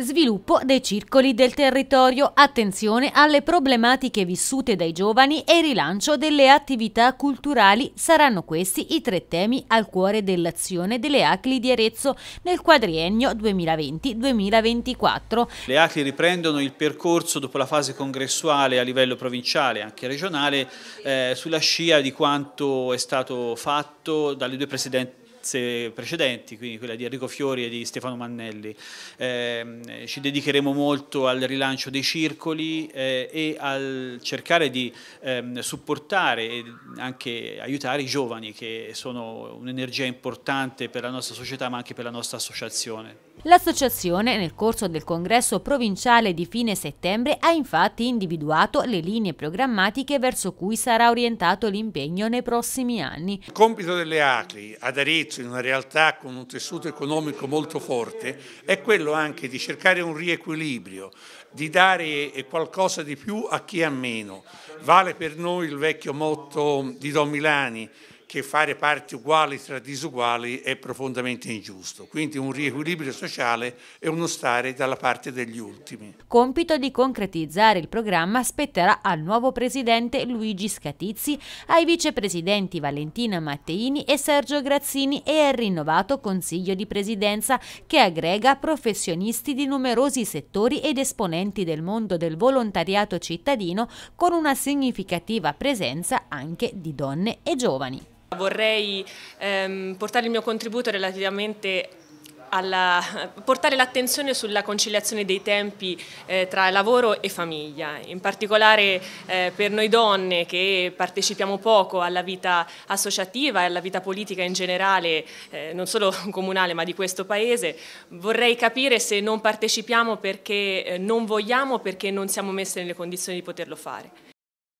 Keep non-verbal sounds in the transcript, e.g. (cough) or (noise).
Sviluppo dei circoli del territorio, attenzione alle problematiche vissute dai giovani e rilancio delle attività culturali saranno questi i tre temi al cuore dell'azione delle ACLI di Arezzo nel quadriennio 2020-2024. Le ACLI riprendono il percorso dopo la fase congressuale a livello provinciale e anche regionale eh, sulla scia di quanto è stato fatto dalle due presidenti terze precedenti, quindi quella di Enrico Fiori e di Stefano Mannelli. Eh, ci dedicheremo molto al rilancio dei circoli eh, e al cercare di ehm, supportare e anche aiutare i giovani che sono un'energia importante per la nostra società ma anche per la nostra associazione. L'associazione nel corso del congresso provinciale di fine settembre ha infatti individuato le linee programmatiche verso cui sarà orientato l'impegno nei prossimi anni. Il compito delle ACLI ad Arezzo in una realtà con un tessuto economico molto forte è quello anche di cercare un riequilibrio, di dare qualcosa di più a chi ha meno. Vale per noi il vecchio motto di Don Milani, che fare parti uguali tra disuguali è profondamente ingiusto. Quindi un riequilibrio sociale è uno stare dalla parte degli ultimi. Compito di concretizzare il programma spetterà al nuovo presidente Luigi Scatizzi, ai vicepresidenti Valentina Matteini e Sergio Grazzini e al rinnovato Consiglio di Presidenza che aggrega professionisti di numerosi settori ed esponenti del mondo del volontariato cittadino con una significativa presenza anche di donne e giovani. Vorrei ehm, portare il mio contributo relativamente alla, portare l'attenzione sulla conciliazione dei tempi eh, tra lavoro e famiglia, in particolare eh, per noi donne che partecipiamo poco alla vita associativa e alla vita politica in generale, eh, non solo (laughs) comunale ma di questo Paese, vorrei capire se non partecipiamo perché eh, non vogliamo, o perché non siamo messe nelle condizioni di poterlo fare.